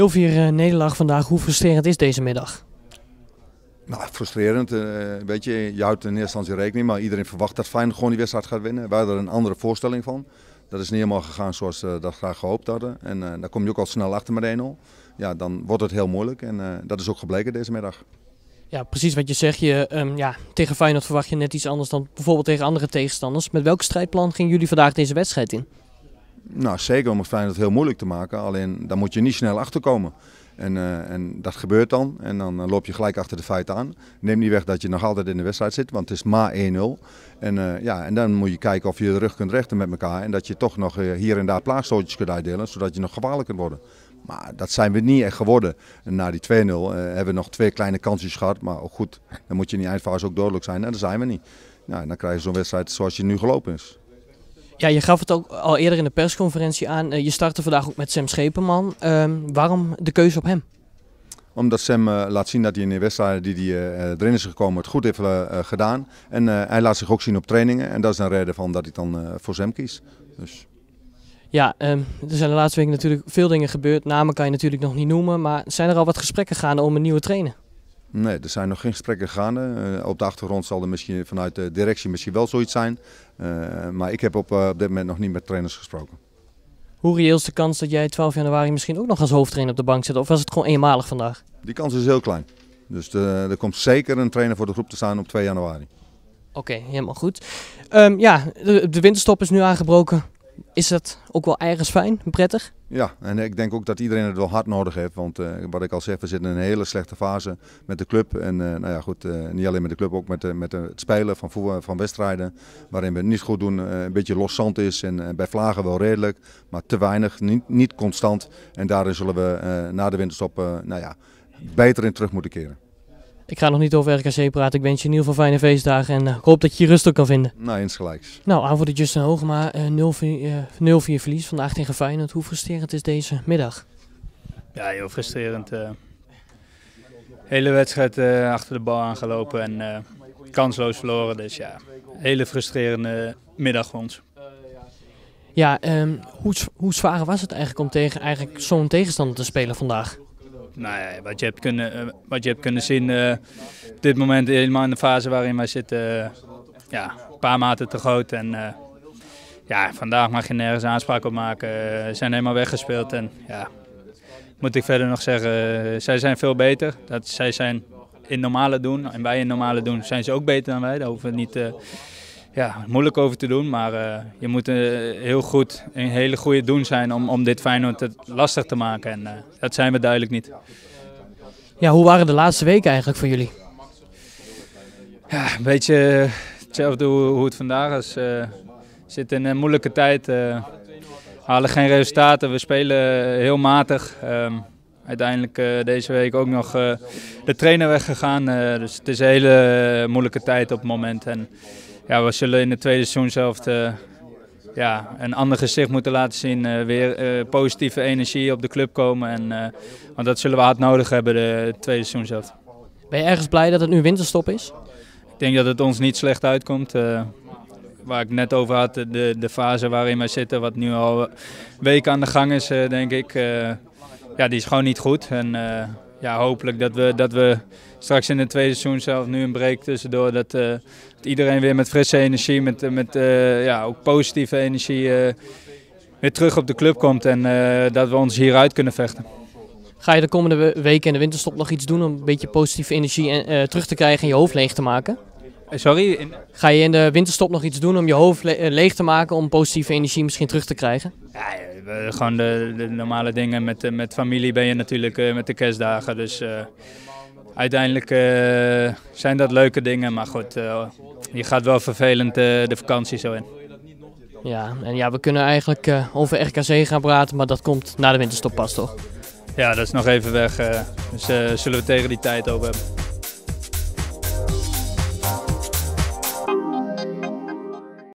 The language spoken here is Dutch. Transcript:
0-4 eh, nederlaag vandaag. Hoe frustrerend is deze middag? Nou, frustrerend. Eh, weet je, je houdt in eerste instantie rekening, maar iedereen verwacht dat Feyenoord gewoon die wedstrijd gaat winnen. Wij hadden er een andere voorstelling van. Dat is niet helemaal gegaan zoals we eh, dat graag gehoopt hadden. En daar kom je ook al snel achter met 1-0. Ja, dan wordt het heel moeilijk. En dat is ook gebleken deze middag. Ja, precies wat je zegt. Je, ehm, ja, tegen Feyenoord verwacht je net iets anders dan bijvoorbeeld tegen andere tegenstanders. Met welk strijdplan gingen jullie vandaag deze wedstrijd in? Nou, zeker om het Feyenoord heel moeilijk te maken. Alleen daar moet je niet snel achter komen. En, eh, en, dat gebeurt dan. En dan eh, loop je gelijk achter de feiten aan. Neem niet weg dat je nog altijd in de wedstrijd zit, want het is maar 1-0. En, eh, ja, en dan moet je kijken of je de rug kunt rechten met elkaar. En dat je toch nog hier en daar plaagstootjes kunt uitdelen, zodat je nog gevaarlijk kunt worden. Maar dat zijn we niet echt geworden. En na die 2-0 hebben we nog twee kleine kansjes gehad. Maar ook goed, dan moet je in die eindfase ook dodelijk zijn. En dat zijn we niet. Ja, nou, dan krijg je zo'n wedstrijd zoals je nu gelopen is. Ja, je gaf het ook al eerder in de persconferentie aan. Eh, je startte vandaag ook met Sam Schepenman. Ehm, waarom de keuze op hem? Omdat Sam eh, laat zien dat hij in de wedstrijden die hij eh, erin is gekomen het goed heeft gedaan. En hij laat zich ook zien op trainingen. En dat is een reden van dat hij dan voor Sam kiest. Dus. Ja, ehm, er zijn de laatste weken natuurlijk veel dingen gebeurd. Namen kan je natuurlijk nog niet noemen. Maar zijn er al wat gesprekken gaande om een nieuwe trainer? Nee, er zijn nog geen gesprekken gaande. Eh, op de achtergrond zal er misschien vanuit de directie misschien wel zoiets zijn. Eh, maar ik heb op, eh, op dit moment nog niet met trainers gesproken. Hoe reëel is de kans dat jij 12 januari misschien ook nog als hoofdtrainer op de bank zit? Of was het gewoon eenmalig vandaag? Die kans is heel klein. Dus er komt zeker een trainer voor de groep te staan op 2 januari. Oké, helemaal goed. Ehm, ja, de, de winterstop is nu aangebroken is dat ook wel ergens fijn, prettig? Ja, en ik denk ook dat iedereen het wel hard nodig heeft. Want eh, wat ik al zeg, we zitten in een hele slechte fase met de club. En eh, nou ja, goed, eh, niet alleen met de club, ook met, met het spelen van, van wedstrijden. Waarin we het niet goed doen, een beetje los zand is. En bij Vlagen wel redelijk, maar te weinig, niet, niet constant. En daarin zullen we na de winterstop nou ja, beter in terug moeten keren. Ik ga nog niet over RKC praten. Ik wens je in ieder geval fijne feestdagen. En eh, hoop dat je je rust ook kan vinden. Nou, insgelijks. Nou, aanvoerder Justin Hoogma. 0-4 verlies vandaag tegen Feyenoord. Hoe frustrerend is deze middag? Ja, heel frustrerend. Eh. hele wedstrijd eh, achter de bal aangelopen en kansloos verloren. Dus ja, hele frustrerende middag voor ons. Ja, ehm, hoe, hoe zwaar was het eigenlijk om tegen eigenlijk zo'n tegenstander te spelen vandaag? Nou wat je hebt kunnen, eh, wat je hebt kunnen zien eh, op dit moment helemaal in de fase waarin wij zitten, eh, ja, een paar maten te groot. En ja, vandaag mag je nergens aanspraak op maken. Ze zijn helemaal weggespeeld en ja, moet ik verder nog zeggen, zij zijn veel beter. Dat, zij zijn in normale doen en wij in normale doen zijn ze ook beter dan wij. Daar hoeven we niet ja, moeilijk over te doen. Maar eh, je moet eh, heel goed, een hele goede doen zijn om, om dit Feyenoord lastig te maken. En eh, dat zijn we duidelijk niet. Ja, hoe waren de laatste weken eigenlijk voor jullie? Ja, een beetje hetzelfde hoe, hoe het vandaag is. We zitten in een moeilijke tijd. We halen geen resultaten. We spelen heel matig. Ehm, uiteindelijk deze week ook nog de trainer weggegaan. Uh, dus het is een hele moeilijke tijd op het moment. En ja, we zullen in de tweede seizoen zelf ja, een ander gezicht moeten laten zien. Eh, weer eh, positieve energie op de club komen. En, eh, want dat zullen we hard nodig hebben de tweede seizoen zelf. Ben je ergens blij dat het nu winterstop is? Ik denk dat het ons niet slecht uitkomt. waar ik net over had, de, de fase waarin wij zitten, wat nu al weken aan de gang is, denk ik. ja, die is gewoon niet goed. En, ja, hopelijk dat we, dat we straks in het tweede seizoen zelf nu een break tussendoor. Dat, eh, dat iedereen weer met frisse energie, met, eh, met eh, ja, ook positieve energie weer terug op de club komt. En dat we ons hieruit kunnen vechten. Ga je de komende weken in de winterstop nog iets doen om een beetje positieve energie terug te krijgen en je hoofd leeg te maken? Sorry? Ga je in de winterstop nog iets doen om je hoofd leeg te maken om positieve energie misschien terug te krijgen? Ja, gewoon de, de, normale dingen. Met, eh, met familie ben je natuurlijk eh, met de kerstdagen. Dus eh, uiteindelijk zijn dat leuke dingen. Maar goed, je gaat wel vervelend de vakantie zo in. Ja, en ja, we kunnen eigenlijk uh, over RKC gaan praten, maar dat komt na de winterstop pas, toch? Ja, dat is nog even weg. Uh, dus uh, zullen we tegen die tijd over hebben.